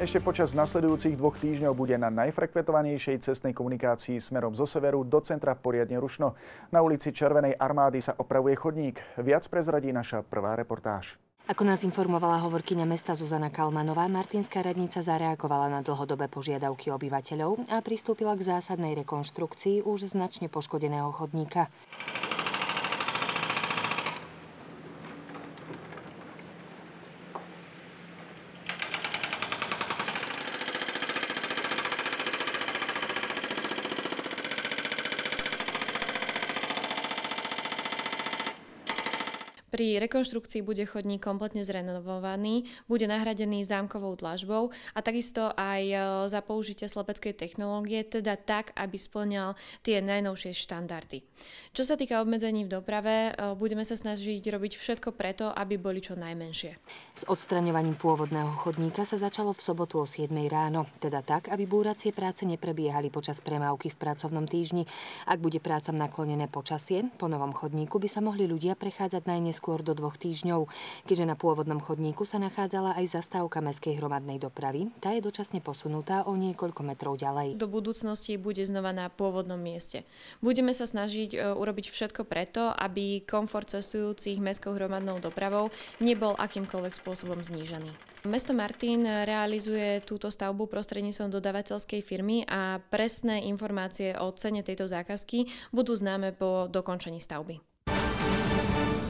Ešte počas nasledujúcich dvoch týždňov bude na najfrekventovanejšej cestnej komunikácii smerom zo severu do centra poriadne rušno. Na ulici Červenej armády sa opravuje chodník. Viac prezradí naša prvá reportáž. Ako nás informovala hovorkyňa mesta Zuzana Kalmanová, Martinská radnica zareagovala na dlhodobé požiadavky obyvateľov a pristúpila k zásadnej rekonštrukcii už značne poškodeného chodníka. Pri rekonštrukcii bude chodník kompletne zrenovovaný, bude nahradený zámkovou dlažbou a takisto aj e, za použitie slepeckej technológie, teda tak, aby splňal tie najnovšie štandardy. Čo sa týka obmedzení v doprave, e, budeme sa snažiť robiť všetko preto, aby boli čo najmenšie. S odstraňovaním pôvodného chodníka sa začalo v sobotu o 7 ráno, teda tak, aby búracie práce neprebiehali počas premávky v pracovnom týždni. Ak bude prácam naklonené počasie, po novom chodníku by sa mohli ľudia prechádzať najneskôr najskôr do dvoch týždňov. Keďže na pôvodnom chodníku sa nachádzala aj zastávka mestskej hromadnej dopravy, tá je dočasne posunutá o niekoľko metrov ďalej. Do budúcnosti bude znova na pôvodnom mieste. Budeme sa snažiť e, urobiť všetko preto, aby komfort cestujúcich meskou hromadnou dopravou nebol akýmkoľvek spôsobom znížený. Mesto Martin realizuje túto stavbu prostredníctvom dodavateľskej firmy a presné informácie o cene tejto zákazky budú známe po dokončení stavby.